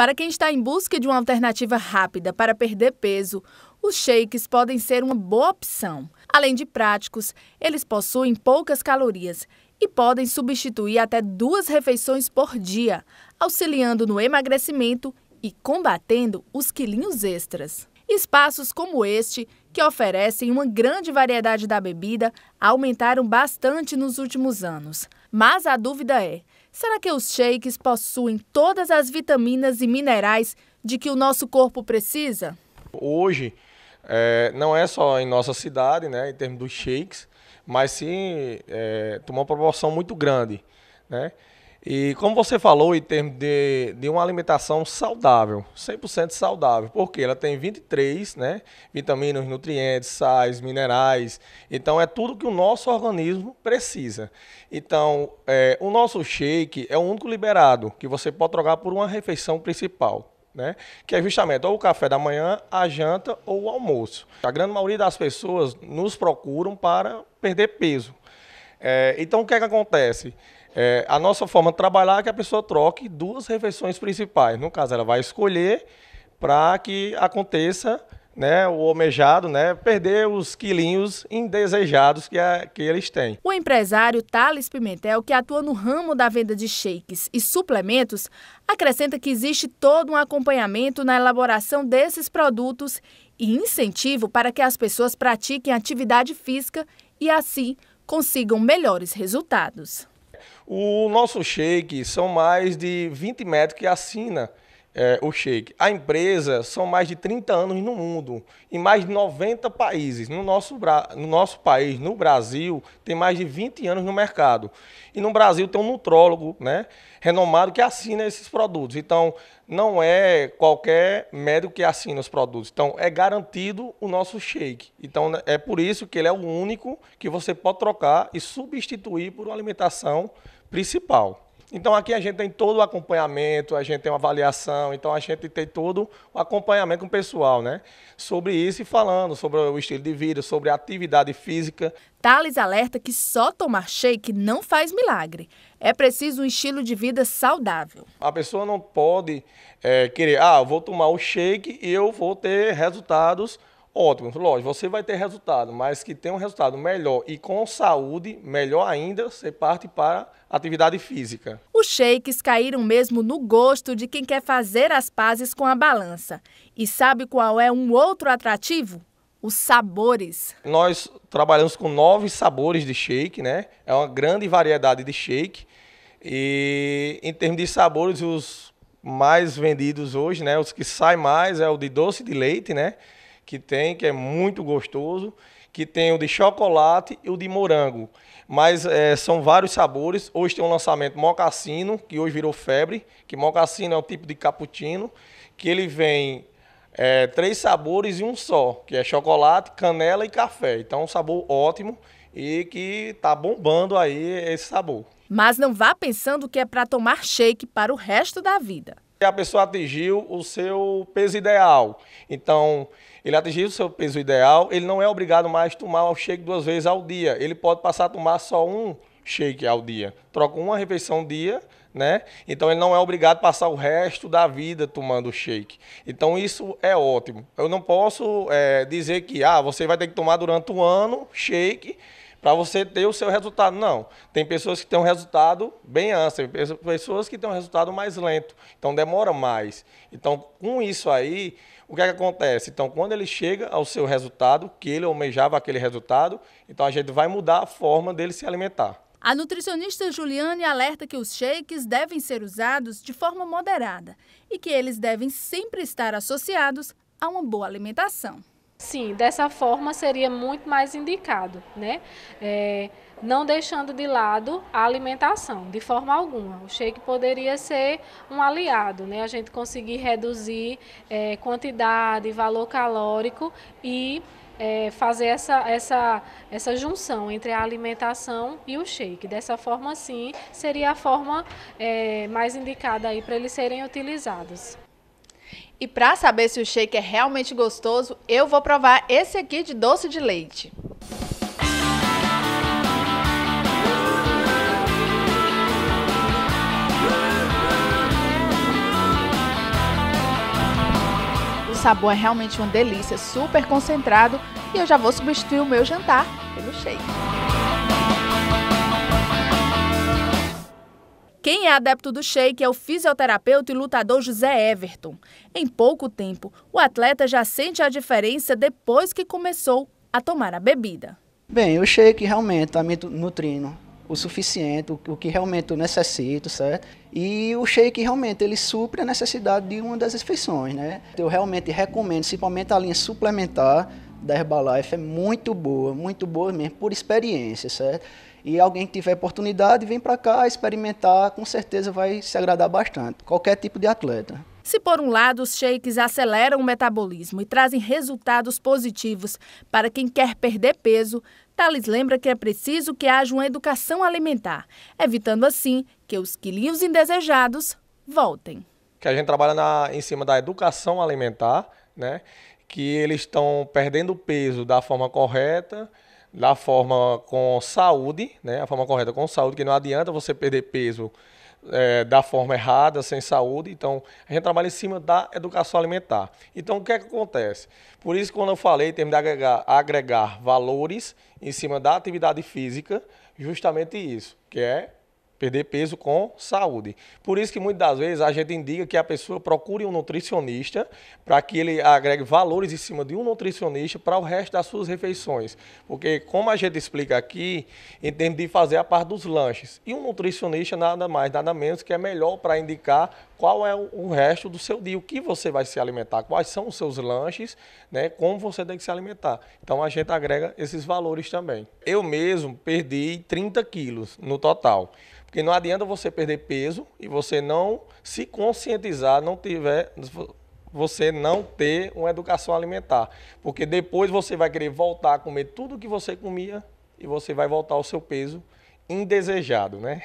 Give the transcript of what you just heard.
Para quem está em busca de uma alternativa rápida para perder peso, os shakes podem ser uma boa opção. Além de práticos, eles possuem poucas calorias e podem substituir até duas refeições por dia, auxiliando no emagrecimento e combatendo os quilinhos extras. Espaços como este, que oferecem uma grande variedade da bebida, aumentaram bastante nos últimos anos. Mas a dúvida é: Será que os shakes possuem todas as vitaminas e minerais de que o nosso corpo precisa? Hoje, é, não é só em nossa cidade, né, em termos dos shakes, mas sim é, uma proporção muito grande. Né? E como você falou, em termos de, de uma alimentação saudável, 100% saudável, porque ela tem 23 né, vitaminas, nutrientes, sais, minerais. Então, é tudo que o nosso organismo precisa. Então, é, o nosso shake é o único liberado que você pode trocar por uma refeição principal. Né? Que é justamente ou o café da manhã, a janta ou o almoço. A grande maioria das pessoas nos procuram para perder peso. É, então, o que, é que acontece? É, a nossa forma de trabalhar é que a pessoa troque duas refeições principais. No caso, ela vai escolher para que aconteça né, o almejado, né, perder os quilinhos indesejados que, a, que eles têm. O empresário Thales Pimentel, que atua no ramo da venda de shakes e suplementos, acrescenta que existe todo um acompanhamento na elaboração desses produtos e incentivo para que as pessoas pratiquem atividade física e assim consigam melhores resultados o nosso shake são mais de 20 médicos que assina é, o shake. A empresa são mais de 30 anos no mundo, em mais de 90 países. No nosso, no nosso país, no Brasil, tem mais de 20 anos no mercado. E no Brasil tem um nutrólogo né, renomado que assina esses produtos. Então, não é qualquer médico que assina os produtos. Então, é garantido o nosso shake. Então, né, é por isso que ele é o único que você pode trocar e substituir por uma alimentação principal. Então aqui a gente tem todo o acompanhamento, a gente tem uma avaliação, então a gente tem todo o acompanhamento com o pessoal, né? Sobre isso e falando, sobre o estilo de vida, sobre a atividade física. Thales alerta que só tomar shake não faz milagre. É preciso um estilo de vida saudável. A pessoa não pode é, querer, ah, eu vou tomar o shake e eu vou ter resultados Ótimo, lógico, você vai ter resultado, mas que tenha um resultado melhor e com saúde, melhor ainda, você parte para atividade física. Os shakes caíram mesmo no gosto de quem quer fazer as pazes com a balança. E sabe qual é um outro atrativo? Os sabores. Nós trabalhamos com nove sabores de shake, né? É uma grande variedade de shake. E em termos de sabores, os mais vendidos hoje, né? Os que saem mais é o de doce de leite, né? que tem, que é muito gostoso, que tem o de chocolate e o de morango. Mas é, são vários sabores. Hoje tem um lançamento mocassino, que hoje virou febre, que mocassino é o tipo de cappuccino, que ele vem é, três sabores e um só, que é chocolate, canela e café. Então, é um sabor ótimo e que tá bombando aí esse sabor. Mas não vá pensando que é para tomar shake para o resto da vida. A pessoa atingiu o seu peso ideal. Então, ele atingiu o seu peso ideal, ele não é obrigado mais a tomar o shake duas vezes ao dia. Ele pode passar a tomar só um shake ao dia. Troca uma refeição dia, né? Então ele não é obrigado a passar o resto da vida tomando shake. Então isso é ótimo. Eu não posso é, dizer que ah, você vai ter que tomar durante um ano shake para você ter o seu resultado. Não. Tem pessoas que têm um resultado bem ânsia, pessoas que têm um resultado mais lento. Então demora mais. Então, com isso aí, o que, é que acontece? Então, quando ele chega ao seu resultado, que ele almejava aquele resultado, então a gente vai mudar a forma dele se alimentar. A nutricionista Juliane alerta que os shakes devem ser usados de forma moderada e que eles devem sempre estar associados a uma boa alimentação. Sim, dessa forma seria muito mais indicado, né? É, não deixando de lado a alimentação, de forma alguma. O shake poderia ser um aliado, né? A gente conseguir reduzir é, quantidade, valor calórico e é, fazer essa, essa, essa junção entre a alimentação e o shake. Dessa forma, sim, seria a forma é, mais indicada aí para eles serem utilizados. E para saber se o shake é realmente gostoso, eu vou provar esse aqui de doce de leite. O sabor é realmente uma delícia, super concentrado, e eu já vou substituir o meu jantar pelo shake. Quem é adepto do shake é o fisioterapeuta e lutador José Everton. Em pouco tempo, o atleta já sente a diferença depois que começou a tomar a bebida. Bem, o shake realmente está me nutrindo o suficiente, o que realmente eu necessito, certo? E o shake realmente ele supre a necessidade de uma das refeições, né? Eu realmente recomendo, principalmente a linha suplementar, da Herbalife é muito boa, muito boa mesmo, por experiência, certo? E alguém que tiver oportunidade, vem para cá experimentar, com certeza vai se agradar bastante, qualquer tipo de atleta. Se por um lado os shakes aceleram o metabolismo e trazem resultados positivos para quem quer perder peso, Thales lembra que é preciso que haja uma educação alimentar, evitando assim que os quilinhos indesejados voltem. Que a gente trabalha na, em cima da educação alimentar, né? que eles estão perdendo peso da forma correta, da forma com saúde, né? A forma correta com saúde, que não adianta você perder peso é, da forma errada, sem saúde. Então, a gente trabalha em cima da educação alimentar. Então, o que é que acontece? Por isso, quando eu falei em termos de agregar, agregar valores em cima da atividade física, justamente isso, que é Perder peso com saúde. Por isso que muitas das vezes a gente indica que a pessoa procure um nutricionista para que ele agregue valores em cima de um nutricionista para o resto das suas refeições. Porque, como a gente explica aqui, entende de fazer a parte dos lanches, e um nutricionista nada mais, nada menos que é melhor para indicar qual é o resto do seu dia, o que você vai se alimentar, quais são os seus lanches, né, como você tem que se alimentar. Então a gente agrega esses valores também. Eu mesmo perdi 30 quilos no total. Porque não adianta você perder peso e você não se conscientizar, não tiver, você não ter uma educação alimentar. Porque depois você vai querer voltar a comer tudo que você comia e você vai voltar ao seu peso indesejado, né?